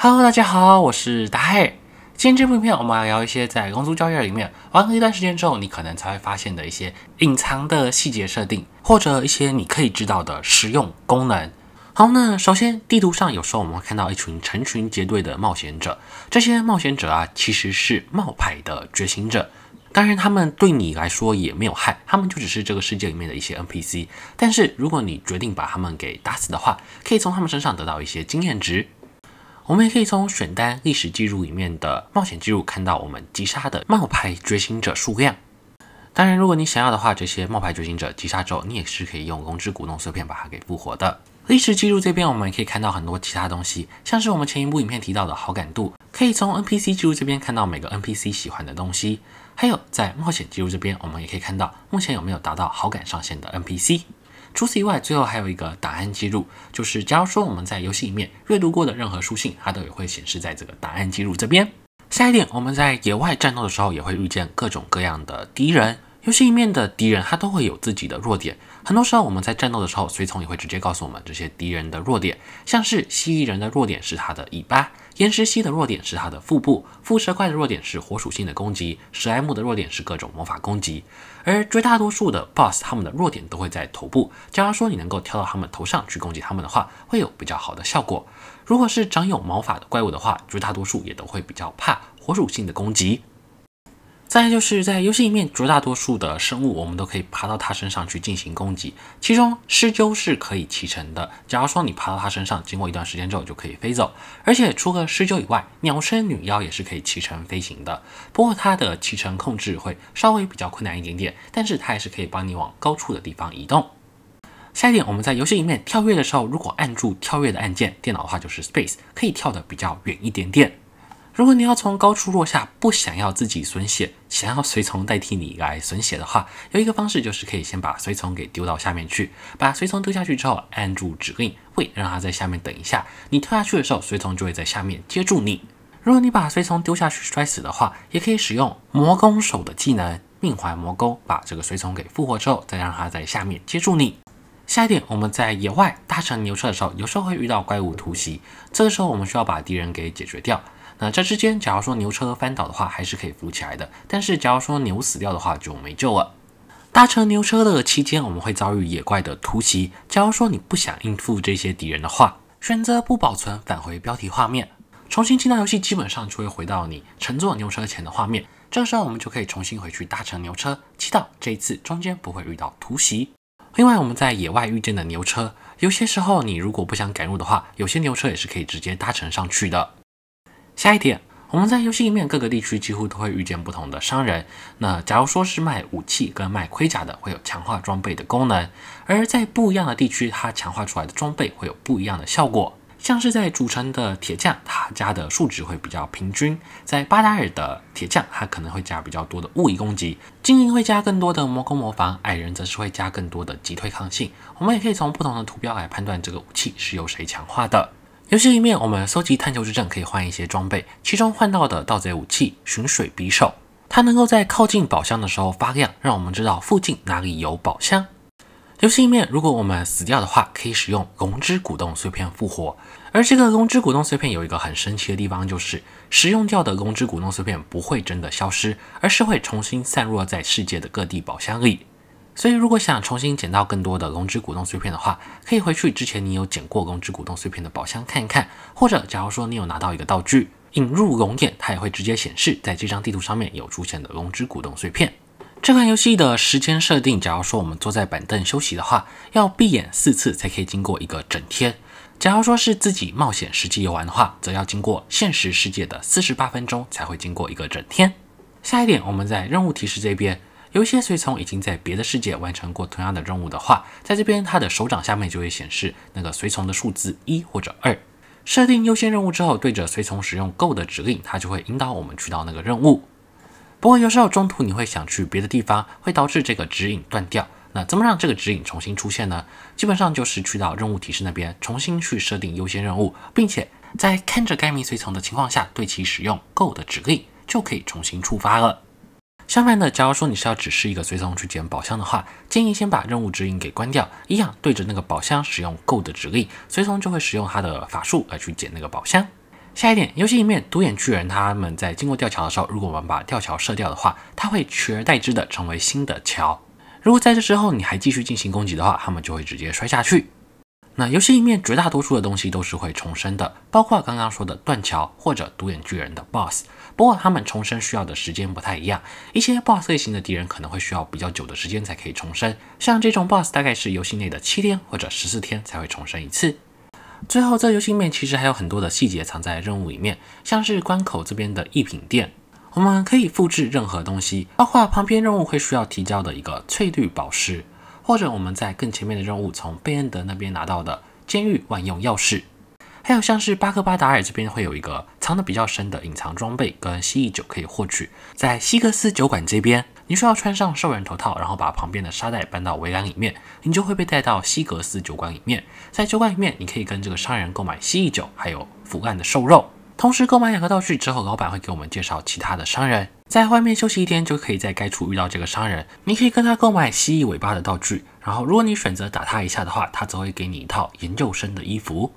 Hello，大家好，我是达黑。今天这部影片，我们来聊一些在公猪交易里面玩了一段时间之后，你可能才会发现的一些隐藏的细节设定，或者一些你可以知道的实用功能。好，那首先地图上有时候我们会看到一群成群结队的冒险者，这些冒险者啊，其实是冒牌的觉醒者。当然，他们对你来说也没有害，他们就只是这个世界里面的一些 NPC。但是，如果你决定把他们给打死的话，可以从他们身上得到一些经验值。我们也可以从选单历史记录里面的冒险记录看到我们击杀的冒牌觉醒者数量。当然，如果你想要的话，这些冒牌觉醒者击杀之后，你也是可以用龙之谷弄碎片把它给复活的。历史记录这边，我们也可以看到很多其他东西，像是我们前一部影片提到的好感度，可以从 NPC 记录这边看到每个 NPC 喜欢的东西，还有在冒险记录这边，我们也可以看到目前有没有达到好感上限的 NPC。除此以外，最后还有一个档案记录，就是假如说我们在游戏里面阅读过的任何书信，它都也会显示在这个档案记录这边。下一点，我们在野外战斗的时候，也会遇见各种各样的敌人。游戏里面的敌人他都会有自己的弱点，很多时候我们在战斗的时候，随从也会直接告诉我们这些敌人的弱点，像是蜥蜴人的弱点是它的尾巴，岩石蜥的弱点是它的腹部，复蛇怪的弱点是火属性的攻击，蛇埃木的弱点是各种魔法攻击，而绝大多数的 boss 他们的弱点都会在头部，假如说你能够跳到他们头上去攻击他们的话，会有比较好的效果。如果是长有毛发的怪物的话，绝大多数也都会比较怕火属性的攻击。再就是，在游戏里面绝大多数的生物，我们都可以爬到它身上去进行攻击。其中，狮鹫是可以骑乘的。假如说你爬到它身上，经过一段时间之后就可以飞走。而且，除了狮鹫以外，鸟身女妖也是可以骑乘飞行的。不过，它的骑乘控制会稍微比较困难一点点，但是它还是可以帮你往高处的地方移动。下一点，我们在游戏里面跳跃的时候，如果按住跳跃的按键，电脑的话就是 Space，可以跳得比较远一点点。如果你要从高处落下，不想要自己损血，想要随从代替你来损血的话，有一个方式就是可以先把随从给丢到下面去，把随从丢下去之后，按住指令会让他在下面等一下，你跳下去的时候，随从就会在下面接住你。如果你把随从丢下去摔死的话，也可以使用魔弓手的技能命环魔弓，把这个随从给复活之后，再让他在下面接住你。下一点，我们在野外搭乘牛车的时候，有时候会遇到怪物突袭，这个时候我们需要把敌人给解决掉。那这之间，假如说牛车翻倒的话，还是可以扶起来的。但是，假如说牛死掉的话，就没救了。搭乘牛车的期间，我们会遭遇野怪的突袭。假如说你不想应付这些敌人的话，选择不保存，返回标题画面，重新进到游戏，基本上就会回到你乘坐牛车前的画面。这个时候，我们就可以重新回去搭乘牛车，祈祷这一次中间不会遇到突袭。另外，我们在野外遇见的牛车，有些时候你如果不想赶路的话，有些牛车也是可以直接搭乘上去的。下一点，我们在游戏里面各个地区几乎都会遇见不同的商人。那假如说是卖武器跟卖盔甲的，会有强化装备的功能。而在不一样的地区，它强化出来的装备会有不一样的效果。像是在主城的铁匠，他加的数值会比较平均；在巴达尔的铁匠，他可能会加比较多的物理攻击；精英会加更多的魔攻魔防；矮人则是会加更多的击退抗性。我们也可以从不同的图标来判断这个武器是由谁强化的。游戏里面，我们搜集探求之证可以换一些装备，其中换到的盗贼武器寻水匕首，它能够在靠近宝箱的时候发亮，让我们知道附近哪里有宝箱。游戏里面，如果我们死掉的话，可以使用龙之鼓动碎片复活，而这个龙之鼓动碎片有一个很神奇的地方，就是使用掉的龙之鼓动碎片不会真的消失，而是会重新散落在世界的各地宝箱里。所以，如果想重新捡到更多的龙之骨洞碎片的话，可以回去之前你有捡过龙之骨洞碎片的宝箱看一看，或者假如说你有拿到一个道具引入龙眼，它也会直接显示在这张地图上面有出现的龙之骨洞碎片。这款游戏的时间设定，假如说我们坐在板凳休息的话，要闭眼四次才可以经过一个整天；假如说是自己冒险实际游玩的话，则要经过现实世界的四十八分钟才会经过一个整天。下一点，我们在任务提示这边。有一些随从已经在别的世界完成过同样的任务的话，在这边他的手掌下面就会显示那个随从的数字一或者二。设定优先任务之后，对着随从使用 Go 的指令，它就会引导我们去到那个任务。不过有时候中途你会想去别的地方，会导致这个指引断掉。那怎么让这个指引重新出现呢？基本上就是去到任务提示那边重新去设定优先任务，并且在看着该名随从的情况下，对其使用 Go 的指令，就可以重新触发了。相反的，假如说你是要指示一个随从去捡宝箱的话，建议先把任务指引给关掉，一样对着那个宝箱使用“够”的指令，随从就会使用他的法术来去捡那个宝箱。下一点，游戏里面独眼巨人他们在经过吊桥的时候，如果我们把吊桥射掉的话，它会取而代之的成为新的桥。如果在这之后你还继续进行攻击的话，他们就会直接摔下去。那游戏里面绝大多数的东西都是会重生的，包括刚刚说的断桥或者独眼巨人的 BOSS。不过他们重生需要的时间不太一样，一些 boss 类型的敌人可能会需要比较久的时间才可以重生，像这种 boss 大概是游戏内的七天或者十四天才会重生一次。最后，这游戏面其实还有很多的细节藏在任务里面，像是关口这边的一品店，我们可以复制任何东西，包括旁边任务会需要提交的一个翠绿宝石，或者我们在更前面的任务从贝恩德那边拿到的监狱万用钥匙。还有像是巴克巴达尔这边会有一个藏的比较深的隐藏装备跟蜥蜴酒可以获取，在西格斯酒馆这边，你需要穿上兽人头套，然后把旁边的沙袋搬到围栏里面，你就会被带到西格斯酒馆里面。在酒馆里面，你可以跟这个商人购买蜥蜴酒，还有腐烂的兽肉。同时购买两个道具之后，老板会给我们介绍其他的商人。在外面休息一天，就可以在该处遇到这个商人。你可以跟他购买蜥蜴尾巴的道具，然后如果你选择打他一下的话，他则会给你一套研究生的衣服。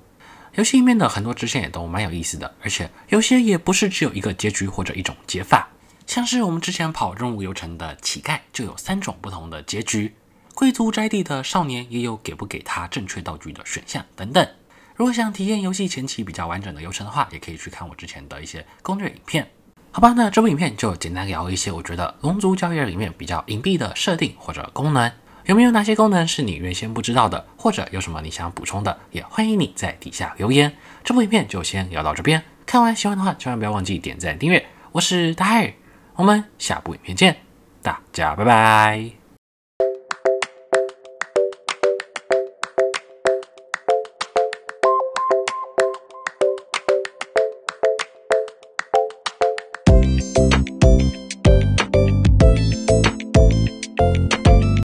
游戏里面的很多支线也都蛮有意思的，而且有些也不是只有一个结局或者一种解法，像是我们之前跑任务流程的乞丐就有三种不同的结局，贵族宅地的少年也有给不给他正确道具的选项等等。如果想体验游戏前期比较完整的流程的话，也可以去看我之前的一些攻略影片。好吧，那这部影片就简单聊一些我觉得《龙族交易》里面比较隐蔽的设定或者功能。有没有哪些功能是你原先不知道的，或者有什么你想补充的，也欢迎你在底下留言。这部影片就先聊到这边，看完喜欢的话，千万不要忘记点赞订阅。我是大海，我们下部影片见，大家拜拜。